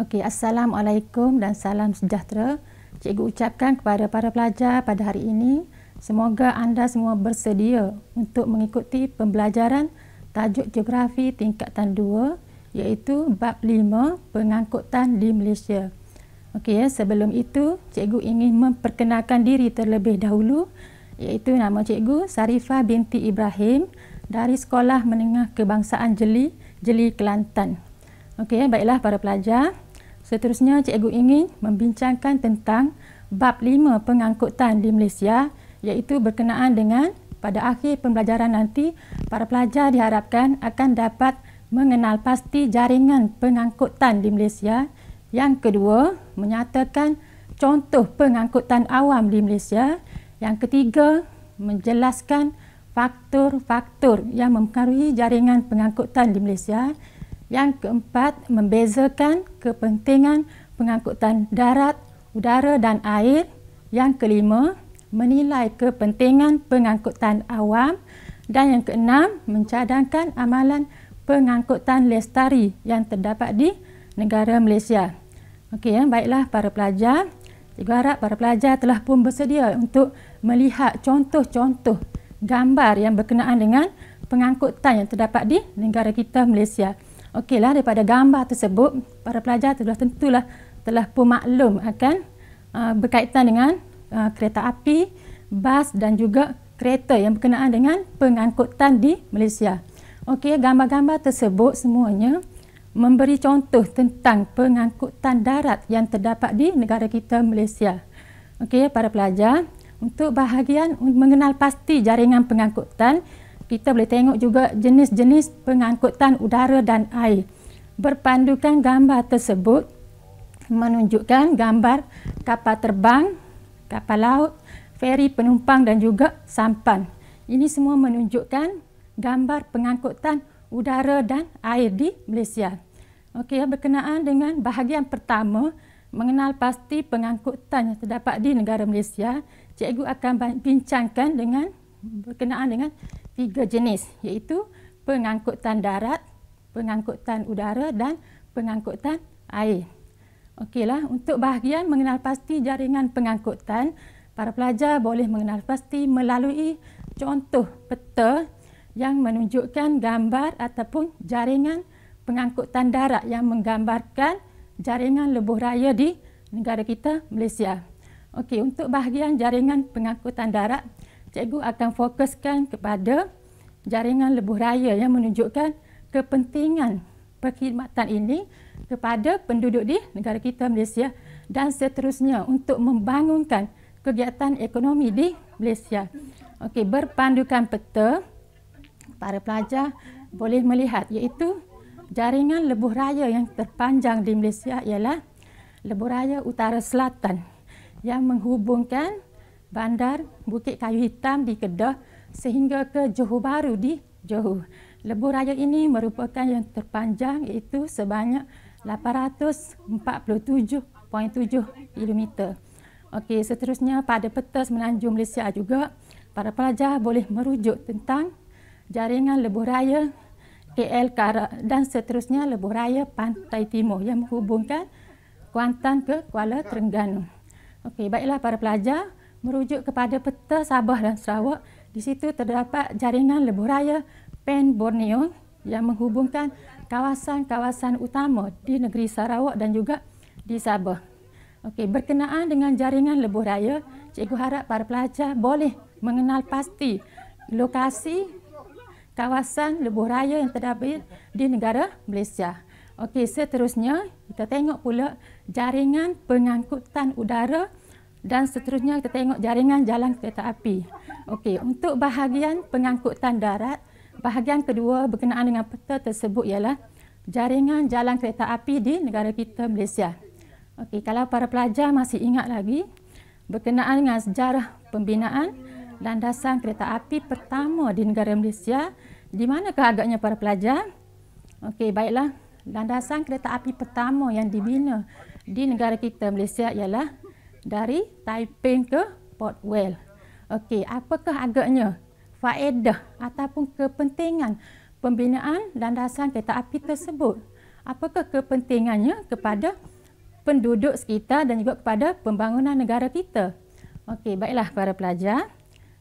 Okey, assalamualaikum dan salam sejahtera. Cikgu ucapkan kepada para pelajar pada hari ini, semoga anda semua bersedia untuk mengikuti pembelajaran tajuk geografi tingkatan 2 iaitu bab 5 pengangkutan di Malaysia. Okey, ya, sebelum itu, cikgu ingin memperkenalkan diri terlebih dahulu iaitu nama cikgu Sarifah binti Ibrahim dari Sekolah Menengah Kebangsaan Jeli, Jeli Kelantan. Okey, ya, baiklah para pelajar. Seterusnya, cikgu ingin membincangkan tentang bab lima pengangkutan di Malaysia iaitu berkenaan dengan pada akhir pembelajaran nanti, para pelajar diharapkan akan dapat mengenal pasti jaringan pengangkutan di Malaysia. Yang kedua, menyatakan contoh pengangkutan awam di Malaysia. Yang ketiga, menjelaskan faktor-faktor yang mempengaruhi jaringan pengangkutan di Malaysia. Yang keempat, membezakan kepentingan pengangkutan darat, udara dan air. Yang kelima, menilai kepentingan pengangkutan awam. Dan yang keenam, mencadangkan amalan pengangkutan lestari yang terdapat di negara Malaysia. Okey, ya, baiklah para pelajar. Cikgu harap para pelajar telah pun bersedia untuk melihat contoh-contoh gambar yang berkenaan dengan pengangkutan yang terdapat di negara kita Malaysia. Okeylah daripada gambar tersebut para pelajar telah tentulah telah pun maklum akan uh, berkaitan dengan uh, kereta api, bas dan juga kereta yang berkenaan dengan pengangkutan di Malaysia. Okey, gambar-gambar tersebut semuanya memberi contoh tentang pengangkutan darat yang terdapat di negara kita Malaysia. Okey, para pelajar, untuk bahagian mengenal pasti jaringan pengangkutan, kita boleh tengok juga jenis-jenis pengangkutan udara dan air. Berpandukan gambar tersebut menunjukkan gambar kapal terbang, kapal laut, feri penumpang dan juga sampan. Ini semua menunjukkan gambar pengangkutan udara dan air di Malaysia. Okey, ya, berkenaan dengan bahagian pertama mengenal pasti pengangkutan yang terdapat di negara Malaysia, cikgu akan bincangkan dengan berkenaan dengan tiga jenis iaitu pengangkutan darat, pengangkutan udara dan pengangkutan air. Okeylah, untuk bahagian mengenal pasti jaringan pengangkutan, para pelajar boleh mengenal pasti melalui contoh peta yang menunjukkan gambar ataupun jaringan pengangkutan darat yang menggambarkan jaringan lebuh raya di negara kita Malaysia. Okey, untuk bahagian jaringan pengangkutan darat, cikgu akan fokuskan kepada jaringan lebuh raya yang menunjukkan kepentingan perkhidmatan ini kepada penduduk di negara kita Malaysia dan seterusnya untuk membangunkan kegiatan ekonomi di Malaysia. Okey, berpandukan peta para pelajar boleh melihat iaitu jaringan lebuh raya yang terpanjang di Malaysia ialah lebuh raya utara selatan yang menghubungkan Bandar, Bukit Kayu Hitam di Kedah sehingga ke Johor Baru di Johor. Lebuh raya ini merupakan yang terpanjang iaitu sebanyak 847.7 km. Okey, seterusnya pada peta semenanjung Malaysia juga, para pelajar boleh merujuk tentang jaringan lebuh raya KL Karak dan seterusnya lebuh raya Pantai Timur yang menghubungkan Kuantan ke Kuala Terengganu. Okey, baiklah para pelajar, merujuk kepada peta Sabah dan Sarawak, di situ terdapat jaringan lebuh raya Pen Borneo yang menghubungkan kawasan-kawasan utama di negeri Sarawak dan juga di Sabah. Okey, berkenaan dengan jaringan lebuh raya, cikgu harap para pelajar boleh mengenal pasti lokasi kawasan lebuh raya yang terdapat di negara Malaysia. Okey, seterusnya kita tengok pula jaringan pengangkutan udara dan seterusnya kita tengok jaringan jalan kereta api. Okey, untuk bahagian pengangkutan darat, bahagian kedua berkenaan dengan peta tersebut ialah jaringan jalan kereta api di negara kita Malaysia. Okey, kalau para pelajar masih ingat lagi berkenaan dengan sejarah pembinaan landasan kereta api pertama di negara Malaysia, di manakah agaknya para pelajar? Okey, baiklah. Landasan kereta api pertama yang dibina di negara kita Malaysia ialah dari Taiping ke Port Well. Okey, apakah agaknya faedah ataupun kepentingan pembinaan landasan kereta api tersebut? Apakah kepentingannya kepada penduduk sekitar dan juga kepada pembangunan negara kita? Okey, baiklah para pelajar.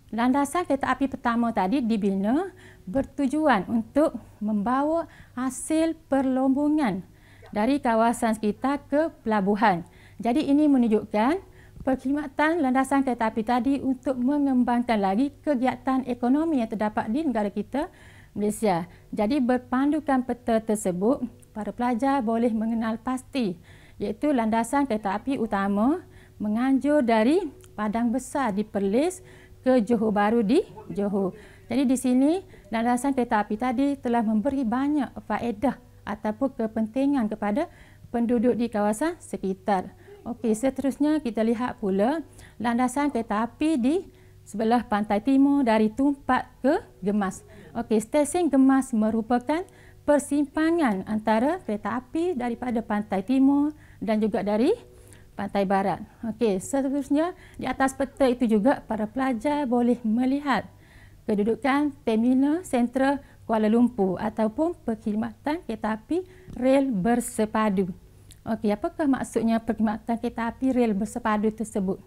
Landasan kereta api pertama tadi dibina bertujuan untuk membawa hasil perlombongan dari kawasan sekitar ke pelabuhan. Jadi ini menunjukkan perkhidmatan landasan kereta api tadi untuk mengembangkan lagi kegiatan ekonomi yang terdapat di negara kita, Malaysia. Jadi berpandukan peta tersebut, para pelajar boleh mengenal pasti iaitu landasan kereta api utama menganjur dari Padang Besar di Perlis ke Johor Baru di Johor. Jadi di sini landasan kereta api tadi telah memberi banyak faedah ataupun kepentingan kepada penduduk di kawasan sekitar. Okey, seterusnya kita lihat pula landasan kereta api di sebelah pantai timur dari Tumpat ke Gemas. Okey, stesen Gemas merupakan persimpangan antara kereta api daripada pantai timur dan juga dari pantai barat. Okey, seterusnya di atas peta itu juga para pelajar boleh melihat kedudukan terminal sentral Kuala Lumpur ataupun perkhidmatan kereta api rel bersepadu. Okey, apakah maksudnya perkhidmatan kereta api rel bersepadu tersebut?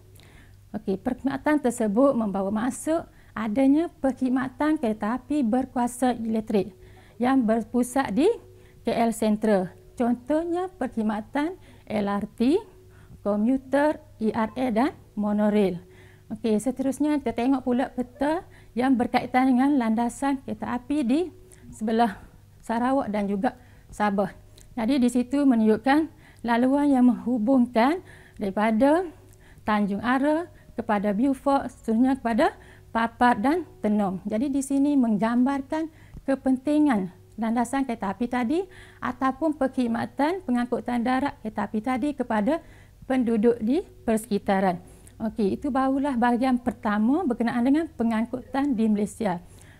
Okey, perkhidmatan tersebut membawa masuk adanya perkhidmatan kereta api berkuasa elektrik yang berpusat di KL Sentral. Contohnya perkhidmatan LRT, komuter, ERA dan monorail. Okey, seterusnya kita tengok pula peta yang berkaitan dengan landasan kereta api di sebelah Sarawak dan juga Sabah. Jadi di situ menunjukkan laluan yang menghubungkan daripada Tanjung Ara kepada Beaufort, seterusnya kepada Papat dan Tenom. Jadi di sini menggambarkan kepentingan landasan kereta api tadi ataupun perkhidmatan pengangkutan darat kereta api tadi kepada penduduk di persekitaran. Okey, itu barulah bahagian pertama berkenaan dengan pengangkutan di Malaysia.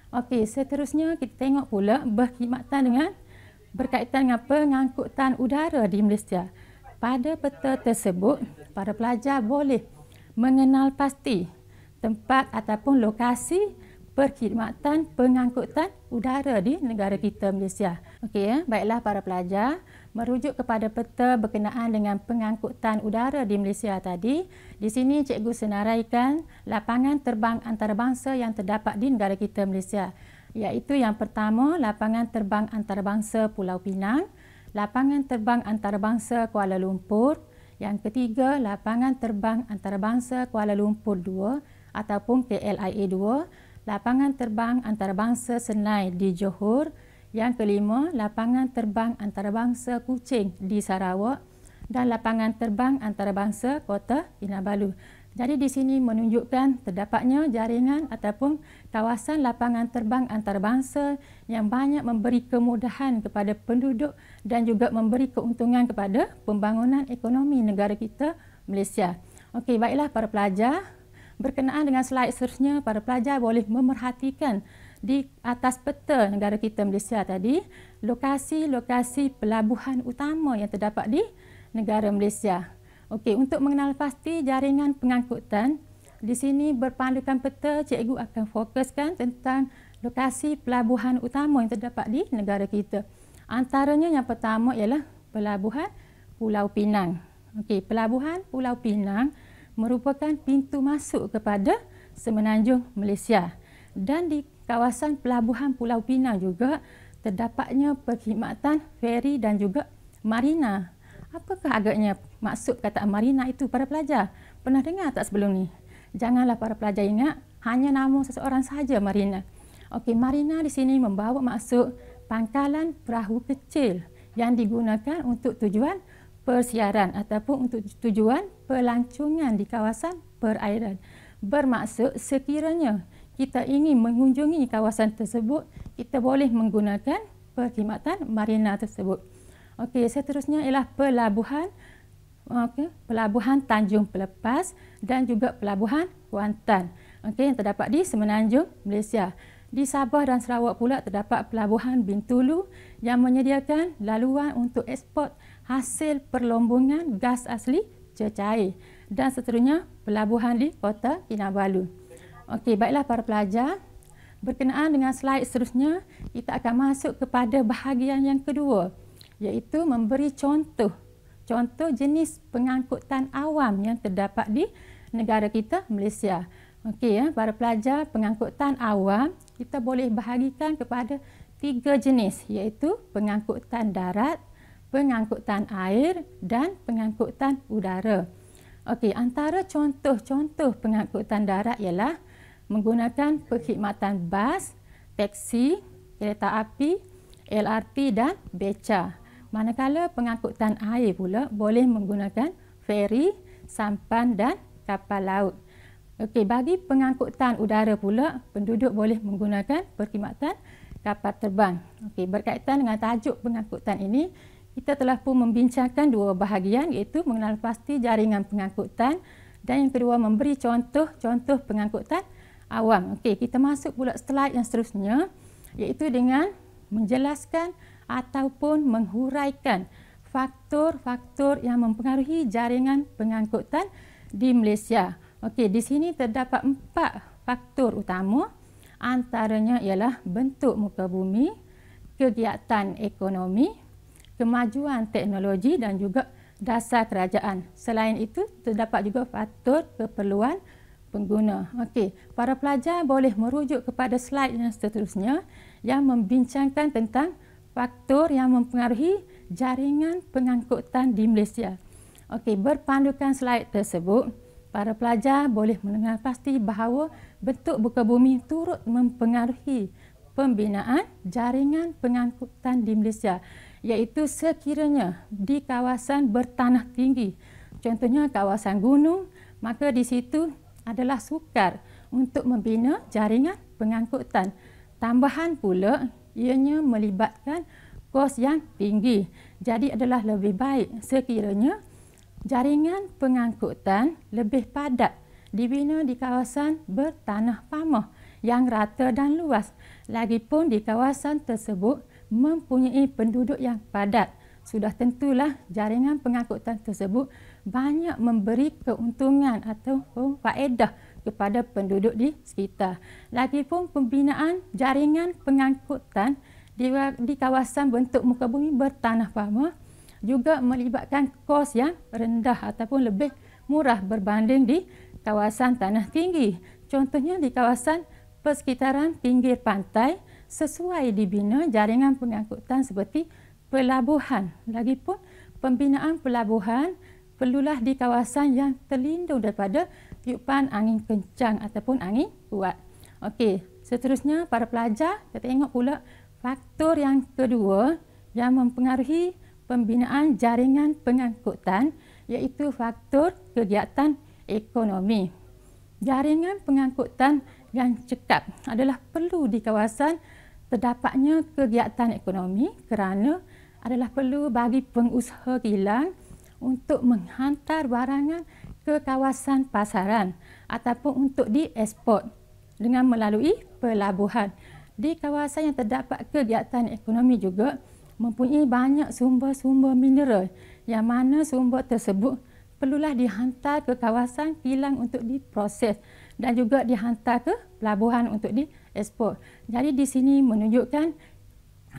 Okey, seterusnya kita tengok pula berkhidmatan dengan berkaitan dengan pengangkutan udara di Malaysia. Pada peta tersebut, para pelajar boleh mengenal pasti tempat ataupun lokasi perkhidmatan pengangkutan udara di negara kita Malaysia. Okey ya, baiklah para pelajar, merujuk kepada peta berkenaan dengan pengangkutan udara di Malaysia tadi, di sini cikgu senaraikan lapangan terbang antarabangsa yang terdapat di negara kita Malaysia iaitu yang pertama lapangan terbang antarabangsa Pulau Pinang, lapangan terbang antarabangsa Kuala Lumpur, yang ketiga lapangan terbang antarabangsa Kuala Lumpur 2 ataupun KLIA 2, lapangan terbang antarabangsa Senai di Johor, yang kelima lapangan terbang antarabangsa Kuching di Sarawak dan lapangan terbang antarabangsa Kota Kinabalu. Jadi di sini menunjukkan terdapatnya jaringan ataupun kawasan lapangan terbang antarabangsa yang banyak memberi kemudahan kepada penduduk dan juga memberi keuntungan kepada pembangunan ekonomi negara kita Malaysia. Okey, baiklah para pelajar. Berkenaan dengan slide seterusnya, para pelajar boleh memerhatikan di atas peta negara kita Malaysia tadi, lokasi-lokasi pelabuhan utama yang terdapat di negara Malaysia. Okey, untuk mengenal pasti jaringan pengangkutan, di sini berpandukan peta, cikgu akan fokuskan tentang lokasi pelabuhan utama yang terdapat di negara kita. Antaranya yang pertama ialah pelabuhan Pulau Pinang. Okey, pelabuhan Pulau Pinang merupakan pintu masuk kepada semenanjung Malaysia. Dan di kawasan pelabuhan Pulau Pinang juga terdapatnya perkhidmatan feri dan juga marina. Apakah agaknya maksud kata Marina itu para pelajar. Pernah dengar tak sebelum ni? Janganlah para pelajar ingat hanya nama seseorang saja Marina. Okey, Marina di sini membawa maksud pangkalan perahu kecil yang digunakan untuk tujuan persiaran ataupun untuk tujuan pelancongan di kawasan perairan. Bermaksud sekiranya kita ingin mengunjungi kawasan tersebut, kita boleh menggunakan perkhidmatan marina tersebut. Okey, seterusnya ialah pelabuhan okay, pelabuhan Tanjung Pelepas dan juga pelabuhan Kuantan okay, yang terdapat di Semenanjung Malaysia. Di Sabah dan Sarawak pula terdapat pelabuhan Bintulu yang menyediakan laluan untuk ekspor hasil perlombongan gas asli cecair dan seterusnya pelabuhan di Kota Kinabalu. Okey, baiklah para pelajar. Berkenaan dengan slide seterusnya, kita akan masuk kepada bahagian yang kedua iaitu memberi contoh contoh jenis pengangkutan awam yang terdapat di negara kita Malaysia. Okey ya, para pelajar pengangkutan awam kita boleh bahagikan kepada tiga jenis iaitu pengangkutan darat, pengangkutan air dan pengangkutan udara. Okey, antara contoh-contoh pengangkutan darat ialah menggunakan perkhidmatan bas, teksi, kereta api, LRT dan beca. Manakala pengangkutan air pula boleh menggunakan feri, sampan dan kapal laut. Okey, bagi pengangkutan udara pula penduduk boleh menggunakan perkhidmatan kapal terbang. Okey, berkaitan dengan tajuk pengangkutan ini, kita telah pun membincangkan dua bahagian iaitu mengenal pasti jaringan pengangkutan dan yang kedua memberi contoh-contoh pengangkutan awam. Okey, kita masuk pula slide yang seterusnya iaitu dengan menjelaskan ataupun menghuraikan faktor-faktor yang mempengaruhi jaringan pengangkutan di Malaysia. Okey, di sini terdapat empat faktor utama antaranya ialah bentuk muka bumi, kegiatan ekonomi, kemajuan teknologi dan juga dasar kerajaan. Selain itu, terdapat juga faktor keperluan pengguna. Okey, para pelajar boleh merujuk kepada slide yang seterusnya yang membincangkan tentang faktor yang mempengaruhi jaringan pengangkutan di Malaysia. Okey, berpandukan slide tersebut, para pelajar boleh mendengar pasti bahawa bentuk buka bumi turut mempengaruhi pembinaan jaringan pengangkutan di Malaysia iaitu sekiranya di kawasan bertanah tinggi contohnya kawasan gunung maka di situ adalah sukar untuk membina jaringan pengangkutan tambahan pula ianya melibatkan kos yang tinggi. Jadi adalah lebih baik sekiranya jaringan pengangkutan lebih padat dibina di kawasan bertanah pamah yang rata dan luas. Lagipun di kawasan tersebut mempunyai penduduk yang padat. Sudah tentulah jaringan pengangkutan tersebut banyak memberi keuntungan atau faedah kepada penduduk di sekitar. Lagipun pembinaan jaringan pengangkutan di, di kawasan bentuk muka bumi bertanah pama juga melibatkan kos yang rendah ataupun lebih murah berbanding di kawasan tanah tinggi. Contohnya di kawasan persekitaran pinggir pantai sesuai dibina jaringan pengangkutan seperti pelabuhan. Lagipun pembinaan pelabuhan perlulah di kawasan yang terlindung daripada tiupan angin kencang ataupun angin kuat. Okey, seterusnya para pelajar kita tengok pula faktor yang kedua yang mempengaruhi pembinaan jaringan pengangkutan iaitu faktor kegiatan ekonomi. Jaringan pengangkutan yang cekap adalah perlu di kawasan terdapatnya kegiatan ekonomi kerana adalah perlu bagi pengusaha kilang untuk menghantar barangan ke kawasan pasaran ataupun untuk diekspor dengan melalui pelabuhan. Di kawasan yang terdapat kegiatan ekonomi juga mempunyai banyak sumber-sumber mineral yang mana sumber tersebut perlulah dihantar ke kawasan kilang untuk diproses dan juga dihantar ke pelabuhan untuk diekspor. Jadi di sini menunjukkan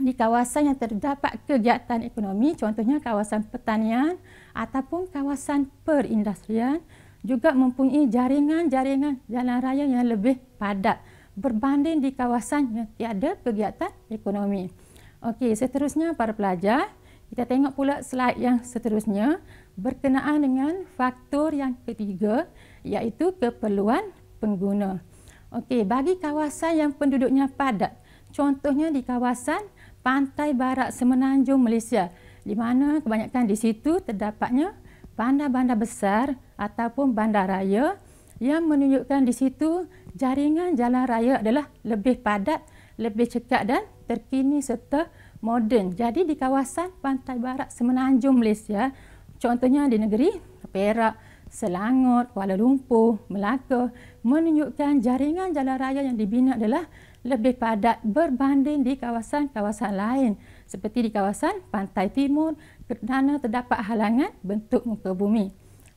di kawasan yang terdapat kegiatan ekonomi, contohnya kawasan pertanian ataupun kawasan perindustrian, juga mempunyai jaringan-jaringan jalan raya yang lebih padat berbanding di kawasan yang tiada kegiatan ekonomi. Okey, seterusnya para pelajar, kita tengok pula slide yang seterusnya berkenaan dengan faktor yang ketiga iaitu keperluan pengguna. Okey, bagi kawasan yang penduduknya padat, contohnya di kawasan pantai barat semenanjung Malaysia di mana kebanyakan di situ terdapatnya bandar-bandar besar ataupun bandar raya yang menunjukkan di situ jaringan jalan raya adalah lebih padat, lebih cekat dan terkini serta moden. Jadi di kawasan pantai barat semenanjung Malaysia, contohnya di negeri Perak, Selangor, Kuala Lumpur, Melaka, menunjukkan jaringan jalan raya yang dibina adalah lebih padat berbanding di kawasan-kawasan lain seperti di kawasan pantai timur kerana terdapat halangan bentuk muka bumi.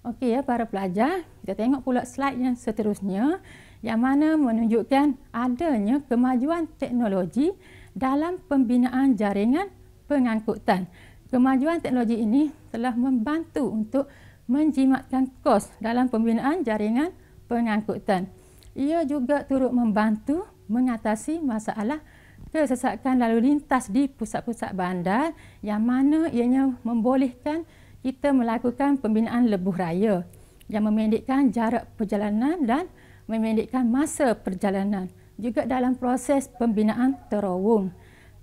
Okey ya para pelajar, kita tengok pula slide yang seterusnya yang mana menunjukkan adanya kemajuan teknologi dalam pembinaan jaringan pengangkutan. Kemajuan teknologi ini telah membantu untuk menjimatkan kos dalam pembinaan jaringan pengangkutan. Ia juga turut membantu mengatasi masalah kesesakan lalu lintas di pusat-pusat bandar yang mana ianya membolehkan kita melakukan pembinaan lebuh raya yang memendekkan jarak perjalanan dan memendekkan masa perjalanan juga dalam proses pembinaan terowong,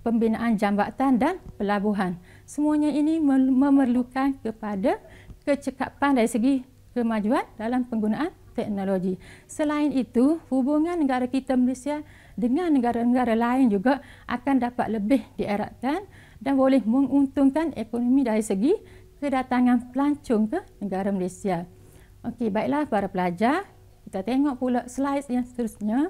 pembinaan jambatan dan pelabuhan. Semuanya ini memerlukan kepada kecekapan dari segi kemajuan dalam penggunaan teknologi. Selain itu, hubungan negara kita Malaysia dengan negara-negara lain juga akan dapat lebih dieratkan dan boleh menguntungkan ekonomi dari segi kedatangan pelancong ke negara Malaysia. Okey, baiklah para pelajar, kita tengok pula slide yang seterusnya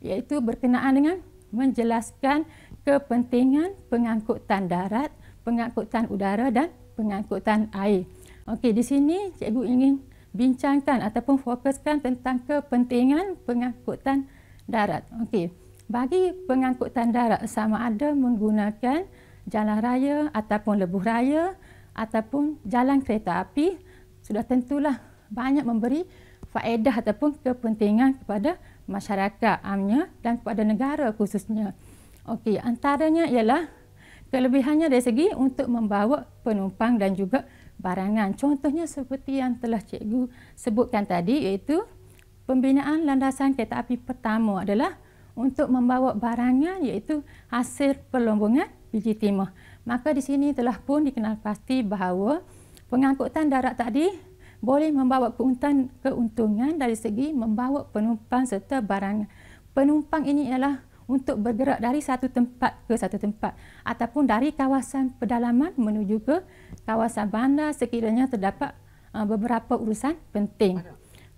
iaitu berkenaan dengan menjelaskan kepentingan pengangkutan darat, pengangkutan udara dan pengangkutan air. Okey, di sini cikgu ingin bincangkan ataupun fokuskan tentang kepentingan pengangkutan darat. Okey. Bagi pengangkutan darat sama ada menggunakan jalan raya ataupun lebuh raya ataupun jalan kereta api sudah tentulah banyak memberi faedah ataupun kepentingan kepada masyarakat amnya dan kepada negara khususnya. Okey, antaranya ialah kelebihannya dari segi untuk membawa penumpang dan juga barangan. Contohnya seperti yang telah cikgu sebutkan tadi iaitu pembinaan landasan kereta api pertama adalah untuk membawa barangan iaitu hasil perlombongan biji timah. Maka di sini telah pun dikenal pasti bahawa pengangkutan darat tadi boleh membawa keuntungan dari segi membawa penumpang serta barangan. Penumpang ini ialah untuk bergerak dari satu tempat ke satu tempat ataupun dari kawasan pedalaman menuju ke kawasan bandar sekiranya terdapat uh, beberapa urusan penting.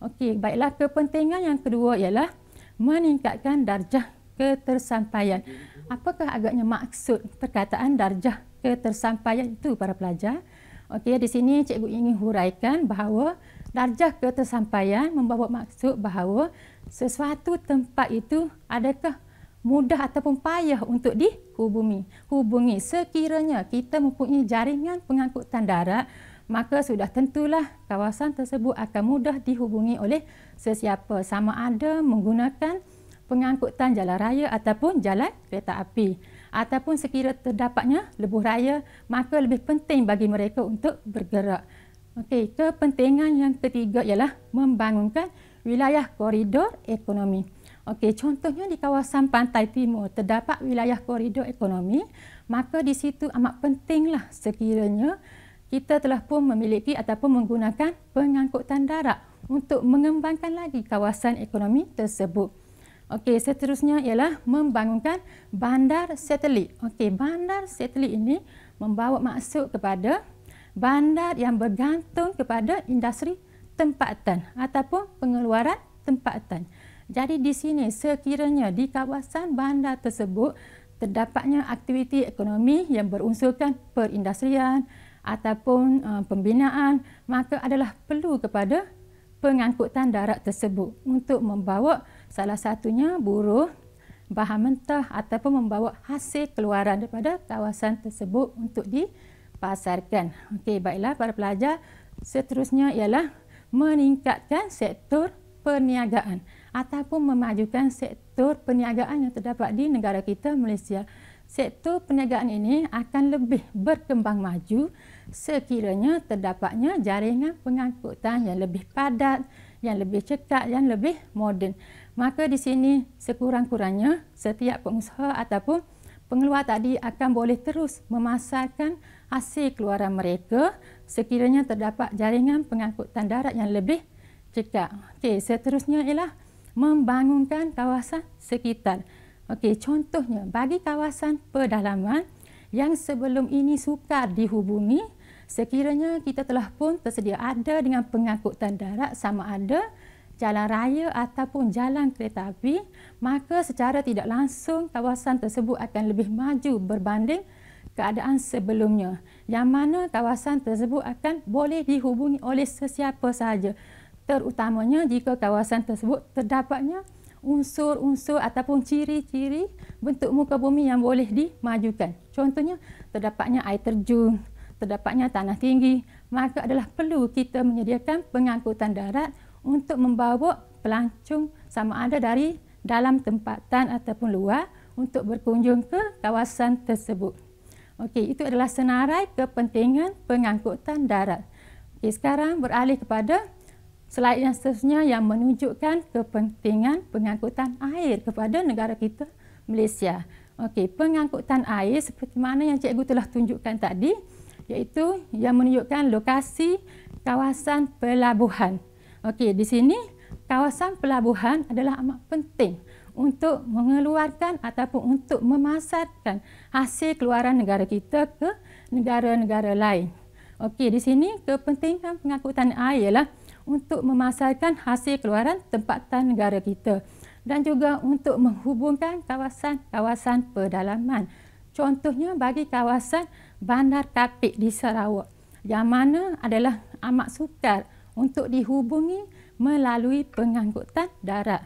Okey, baiklah kepentingan yang kedua ialah meningkatkan darjah ketersampaian. Apakah agaknya maksud perkataan darjah ketersampaian itu para pelajar? Okey, di sini cikgu ingin huraikan bahawa darjah ketersampaian membawa maksud bahawa sesuatu tempat itu adakah mudah ataupun payah untuk dihubungi. Hubungi sekiranya kita mempunyai jaringan pengangkutan darat, maka sudah tentulah kawasan tersebut akan mudah dihubungi oleh sesiapa sama ada menggunakan pengangkutan jalan raya ataupun jalan kereta api ataupun sekiranya terdapatnya lebuh raya maka lebih penting bagi mereka untuk bergerak. Okey, kepentingan yang ketiga ialah membangunkan wilayah koridor ekonomi. Okey, contohnya di kawasan pantai timur terdapat wilayah koridor ekonomi, maka di situ amat pentinglah sekiranya kita telah pun memiliki ataupun menggunakan pengangkutan darat untuk mengembangkan lagi kawasan ekonomi tersebut. Okey, seterusnya ialah membangunkan bandar satelit. Okey, bandar satelit ini membawa maksud kepada bandar yang bergantung kepada industri tempatan ataupun pengeluaran tempatan. Jadi di sini sekiranya di kawasan bandar tersebut terdapatnya aktiviti ekonomi yang berunsurkan perindustrian ataupun uh, pembinaan, maka adalah perlu kepada pengangkutan darat tersebut untuk membawa salah satunya buruh bahan mentah ataupun membawa hasil keluaran daripada kawasan tersebut untuk dipasarkan. Okey, baiklah para pelajar, seterusnya ialah meningkatkan sektor perniagaan ataupun memajukan sektor perniagaan yang terdapat di negara kita Malaysia. Sektor perniagaan ini akan lebih berkembang maju sekiranya terdapatnya jaringan pengangkutan yang lebih padat, yang lebih cekat, yang lebih moden. Maka di sini sekurang-kurangnya setiap pengusaha ataupun pengeluar tadi akan boleh terus memasarkan hasil keluaran mereka sekiranya terdapat jaringan pengangkutan darat yang lebih cekat. Okey, seterusnya ialah membangunkan kawasan sekitar. Okey, contohnya bagi kawasan pedalaman yang sebelum ini sukar dihubungi, sekiranya kita telah pun tersedia ada dengan pengangkutan darat sama ada jalan raya ataupun jalan kereta api, maka secara tidak langsung kawasan tersebut akan lebih maju berbanding keadaan sebelumnya yang mana kawasan tersebut akan boleh dihubungi oleh sesiapa sahaja terutamanya jika kawasan tersebut terdapatnya unsur-unsur ataupun ciri-ciri bentuk muka bumi yang boleh dimajukan. Contohnya, terdapatnya air terjun, terdapatnya tanah tinggi, maka adalah perlu kita menyediakan pengangkutan darat untuk membawa pelancong sama ada dari dalam tempatan ataupun luar untuk berkunjung ke kawasan tersebut. Okey, itu adalah senarai kepentingan pengangkutan darat. Okey, sekarang beralih kepada Selain yang seterusnya yang menunjukkan kepentingan pengangkutan air kepada negara kita Malaysia. Okey, pengangkutan air seperti mana yang cikgu telah tunjukkan tadi iaitu yang menunjukkan lokasi kawasan pelabuhan. Okey, di sini kawasan pelabuhan adalah amat penting untuk mengeluarkan ataupun untuk memasarkan hasil keluaran negara kita ke negara-negara lain. Okey, di sini kepentingan pengangkutan air ialah untuk memasarkan hasil keluaran tempatan negara kita dan juga untuk menghubungkan kawasan-kawasan pedalaman. Contohnya bagi kawasan Bandar Tapik di Sarawak yang mana adalah amat sukar untuk dihubungi melalui pengangkutan darat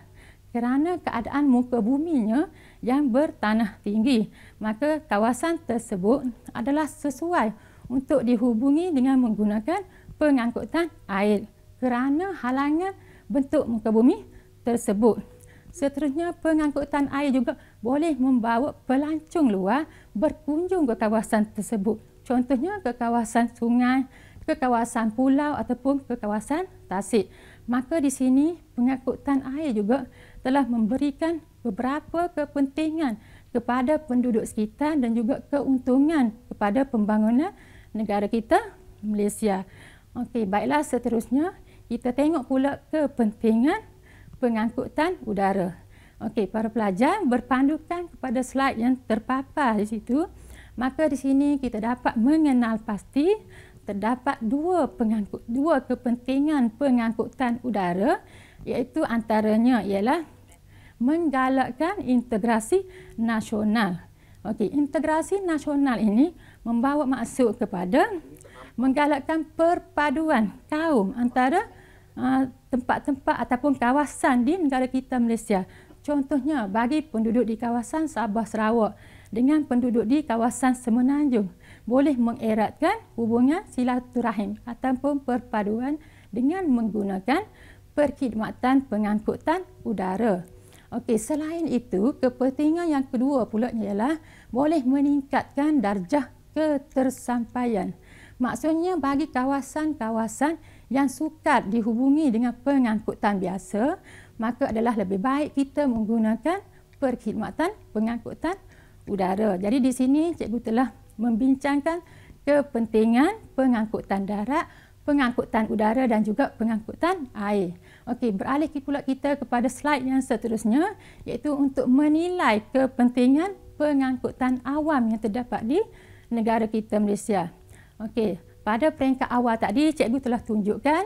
kerana keadaan muka buminya yang bertanah tinggi. Maka kawasan tersebut adalah sesuai untuk dihubungi dengan menggunakan pengangkutan air kerana halangan bentuk muka bumi tersebut. Seterusnya, pengangkutan air juga boleh membawa pelancong luar berkunjung ke kawasan tersebut. Contohnya, ke kawasan sungai, ke kawasan pulau ataupun ke kawasan tasik. Maka di sini, pengangkutan air juga telah memberikan beberapa kepentingan kepada penduduk sekitar dan juga keuntungan kepada pembangunan negara kita, Malaysia. Okey, baiklah seterusnya kita tengok pula kepentingan pengangkutan udara. Okey, para pelajar berpandukan kepada slide yang terpapar di situ, maka di sini kita dapat mengenal pasti terdapat dua pengangkut dua kepentingan pengangkutan udara iaitu antaranya ialah menggalakkan integrasi nasional. Okey, integrasi nasional ini membawa maksud kepada menggalakkan perpaduan kaum antara Ah, tempat-tempat ataupun kawasan di negara kita Malaysia. Contohnya bagi penduduk di kawasan Sabah Sarawak dengan penduduk di kawasan Semenanjung boleh mengeratkan hubungan silaturahim ataupun perpaduan dengan menggunakan perkhidmatan pengangkutan udara. Okey, selain itu, kepentingan yang kedua pula ialah boleh meningkatkan darjah ketersampaian. Maksudnya bagi kawasan-kawasan yang sukar dihubungi dengan pengangkutan biasa, maka adalah lebih baik kita menggunakan perkhidmatan pengangkutan udara. Jadi di sini cikgu telah membincangkan kepentingan pengangkutan darat, pengangkutan udara dan juga pengangkutan air. Okey, beralih pula kita kepada slide yang seterusnya iaitu untuk menilai kepentingan pengangkutan awam yang terdapat di negara kita Malaysia. Okey, pada peringkat awal tadi cikgu telah tunjukkan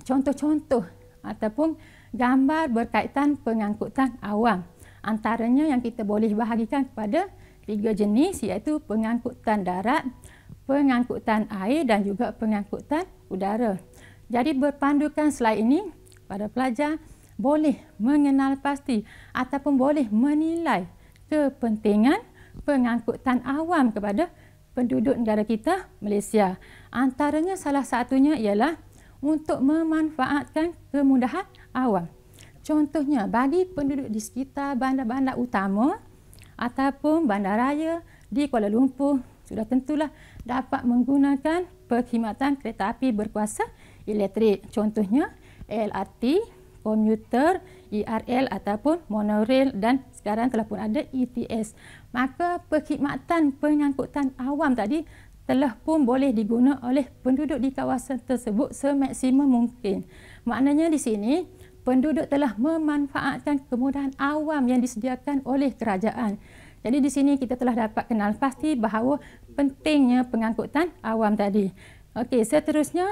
contoh-contoh ataupun gambar berkaitan pengangkutan awam. Antaranya yang kita boleh bahagikan kepada tiga jenis iaitu pengangkutan darat, pengangkutan air dan juga pengangkutan udara. Jadi berpandukan slide ini, pada pelajar boleh mengenal pasti ataupun boleh menilai kepentingan pengangkutan awam kepada penduduk negara kita Malaysia. Antaranya salah satunya ialah untuk memanfaatkan kemudahan awam. Contohnya bagi penduduk di sekitar bandar-bandar utama ataupun bandaraya di Kuala Lumpur sudah tentulah dapat menggunakan perkhidmatan kereta api berkuasa elektrik. Contohnya LRT, komuter, ERL ataupun monorail dan sekarang telah pun ada ETS maka perkhidmatan pengangkutan awam tadi telah pun boleh diguna oleh penduduk di kawasan tersebut semaksimum mungkin. Maknanya di sini, penduduk telah memanfaatkan kemudahan awam yang disediakan oleh kerajaan. Jadi di sini kita telah dapat kenal pasti bahawa pentingnya pengangkutan awam tadi. Okey, seterusnya,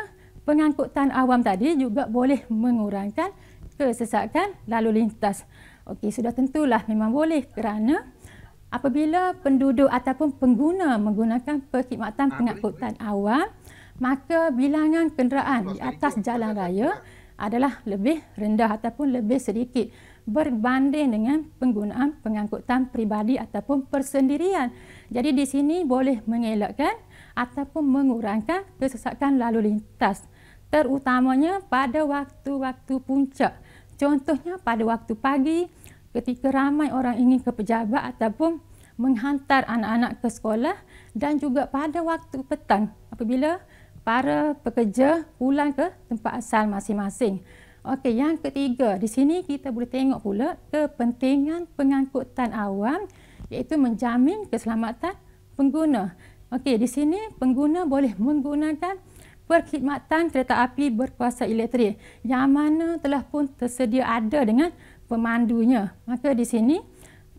pengangkutan awam tadi juga boleh mengurangkan kesesakan lalu lintas. Okey, sudah tentulah memang boleh kerana Apabila penduduk ataupun pengguna menggunakan perkhidmatan ah, pengangkutan awam, maka bilangan kenderaan di atas jalan raya adalah lebih rendah ataupun lebih sedikit berbanding dengan penggunaan pengangkutan peribadi ataupun persendirian. Jadi di sini boleh mengelakkan ataupun mengurangkan kesesakan lalu lintas terutamanya pada waktu-waktu puncak. Contohnya pada waktu pagi, ketika ramai orang ingin ke pejabat ataupun menghantar anak-anak ke sekolah dan juga pada waktu petang apabila para pekerja pulang ke tempat asal masing-masing. Okey, yang ketiga, di sini kita boleh tengok pula kepentingan pengangkutan awam iaitu menjamin keselamatan pengguna. Okey, di sini pengguna boleh menggunakan perkhidmatan kereta api berkuasa elektrik yang mana telah pun tersedia ada dengan pemandunya. Maka di sini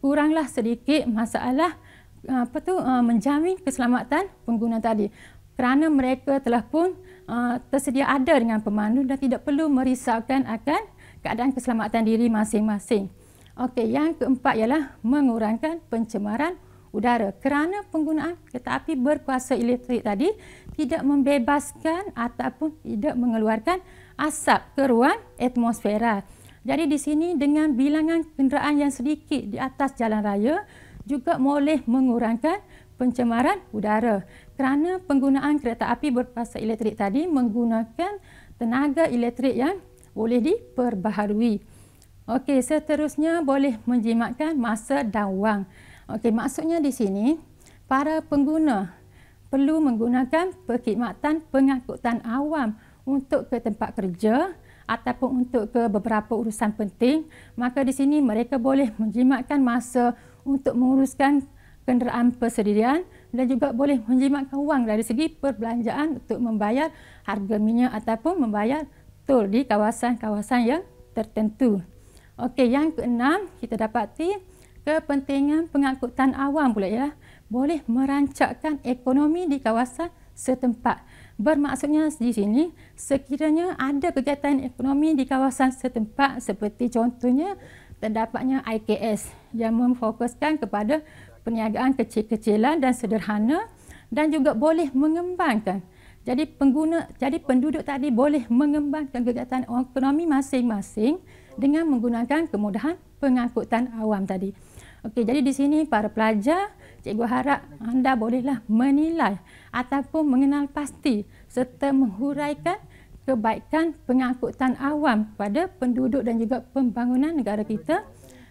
kuranglah sedikit masalah apa tu eh, menjamin keselamatan pengguna tadi. Kerana mereka telah pun eh, tersedia ada dengan pemandu dan tidak perlu merisaukan akan keadaan keselamatan diri masing-masing. Okey, yang keempat ialah mengurangkan pencemaran udara. Kerana penggunaan kereta api berkuasa elektrik tadi tidak membebaskan ataupun tidak mengeluarkan asap ke ruang atmosfera. Jadi di sini dengan bilangan kenderaan yang sedikit di atas jalan raya juga boleh mengurangkan pencemaran udara kerana penggunaan kereta api berfasa elektrik tadi menggunakan tenaga elektrik yang boleh diperbaharui. Okey, seterusnya boleh menjimatkan masa dan wang. Okey, maksudnya di sini para pengguna perlu menggunakan perkhidmatan pengangkutan awam untuk ke tempat kerja ataupun untuk ke beberapa urusan penting, maka di sini mereka boleh menjimatkan masa untuk menguruskan kenderaan persendirian dan juga boleh menjimatkan wang dari segi perbelanjaan untuk membayar harga minyak ataupun membayar tol di kawasan-kawasan yang tertentu. Okey, yang keenam kita dapati kepentingan pengangkutan awam pula ya. Boleh merancakkan ekonomi di kawasan setempat. Bermaksudnya di sini, sekiranya ada kegiatan ekonomi di kawasan setempat seperti contohnya terdapatnya IKS yang memfokuskan kepada perniagaan kecil-kecilan dan sederhana dan juga boleh mengembangkan. Jadi pengguna, jadi penduduk tadi boleh mengembangkan kegiatan ekonomi masing-masing dengan menggunakan kemudahan pengangkutan awam tadi. Okey, jadi di sini para pelajar, cikgu harap anda bolehlah menilai ataupun mengenal pasti serta menghuraikan kebaikan pengangkutan awam kepada penduduk dan juga pembangunan negara kita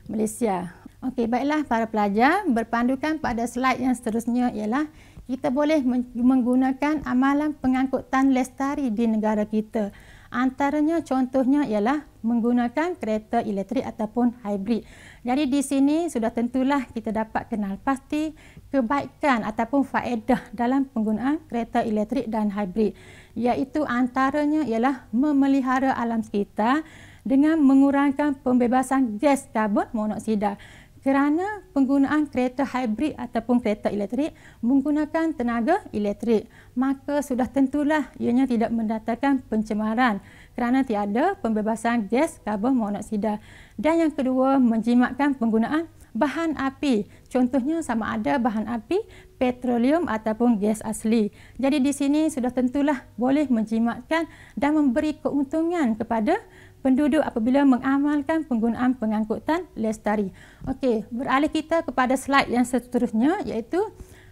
Malaysia. Okey, baiklah para pelajar, berpandukan pada slide yang seterusnya ialah kita boleh menggunakan amalan pengangkutan lestari di negara kita. Antaranya contohnya ialah menggunakan kereta elektrik ataupun hybrid. Jadi di sini sudah tentulah kita dapat kenal pasti kebaikan ataupun faedah dalam penggunaan kereta elektrik dan hybrid. Iaitu antaranya ialah memelihara alam sekitar dengan mengurangkan pembebasan gas karbon monoksida kerana penggunaan kereta hybrid ataupun kereta elektrik menggunakan tenaga elektrik maka sudah tentulah ianya tidak mendatangkan pencemaran kerana tiada pembebasan gas karbon monoksida dan yang kedua menjimatkan penggunaan bahan api contohnya sama ada bahan api petroleum ataupun gas asli jadi di sini sudah tentulah boleh menjimatkan dan memberi keuntungan kepada penduduk apabila mengamalkan penggunaan pengangkutan lestari. Okey, beralih kita kepada slide yang seterusnya iaitu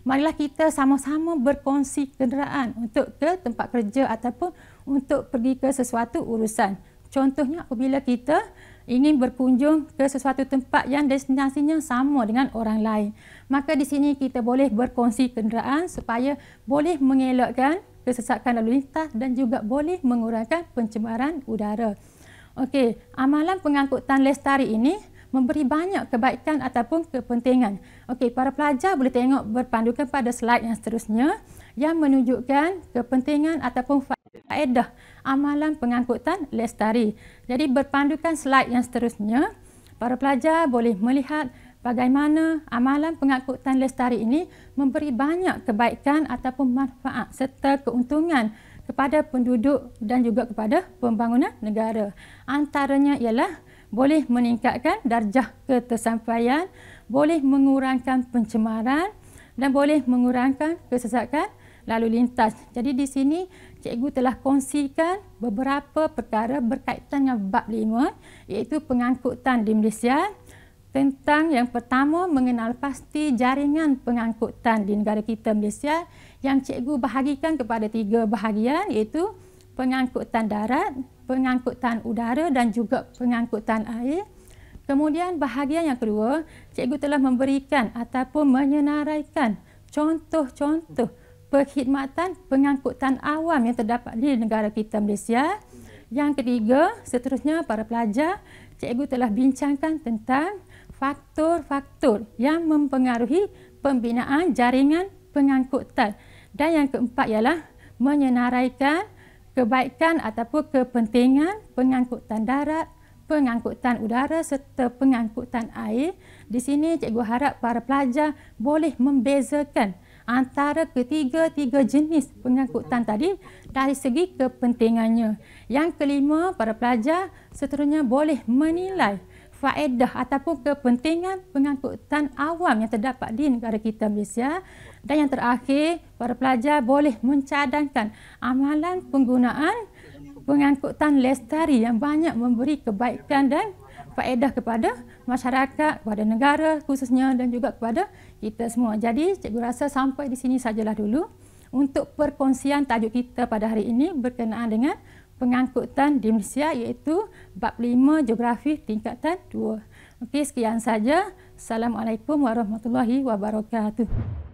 marilah kita sama-sama berkongsi kenderaan untuk ke tempat kerja ataupun untuk pergi ke sesuatu urusan. Contohnya apabila kita ingin berkunjung ke sesuatu tempat yang destinasinya sama dengan orang lain. Maka di sini kita boleh berkongsi kenderaan supaya boleh mengelakkan kesesakan lalu lintas dan juga boleh mengurangkan pencemaran udara. Okey, amalan pengangkutan lestari ini memberi banyak kebaikan ataupun kepentingan. Okey, para pelajar boleh tengok berpandukan pada slide yang seterusnya yang menunjukkan kepentingan ataupun faedah amalan pengangkutan lestari. Jadi berpandukan slide yang seterusnya, para pelajar boleh melihat bagaimana amalan pengangkutan lestari ini memberi banyak kebaikan ataupun manfaat serta keuntungan kepada penduduk dan juga kepada pembangunan negara. Antaranya ialah boleh meningkatkan darjah ketersampaian, boleh mengurangkan pencemaran dan boleh mengurangkan kesesakan lalu lintas. Jadi di sini cikgu telah kongsikan beberapa perkara berkaitan dengan bab lima iaitu pengangkutan di Malaysia tentang yang pertama mengenal pasti jaringan pengangkutan di negara kita Malaysia yang cikgu bahagikan kepada tiga bahagian iaitu pengangkutan darat, pengangkutan udara dan juga pengangkutan air. Kemudian bahagian yang kedua, cikgu telah memberikan ataupun menyenaraikan contoh-contoh perkhidmatan pengangkutan awam yang terdapat di negara kita Malaysia. Yang ketiga, seterusnya para pelajar, cikgu telah bincangkan tentang faktor-faktor yang mempengaruhi pembinaan jaringan pengangkutan. Dan yang keempat ialah menyenaraikan kebaikan ataupun kepentingan pengangkutan darat, pengangkutan udara serta pengangkutan air. Di sini cikgu harap para pelajar boleh membezakan antara ketiga-tiga jenis pengangkutan tadi dari segi kepentingannya. Yang kelima, para pelajar seterusnya boleh menilai faedah ataupun kepentingan pengangkutan awam yang terdapat di negara kita Malaysia. Dan yang terakhir, para pelajar boleh mencadangkan amalan penggunaan pengangkutan lestari yang banyak memberi kebaikan dan faedah kepada masyarakat, kepada negara khususnya dan juga kepada kita semua. Jadi, cikgu rasa sampai di sini sajalah dulu untuk perkongsian tajuk kita pada hari ini berkenaan dengan pengangkutan di Malaysia iaitu bab 5 geografi tingkatan 2. Okey sekian saja. Assalamualaikum warahmatullahi wabarakatuh.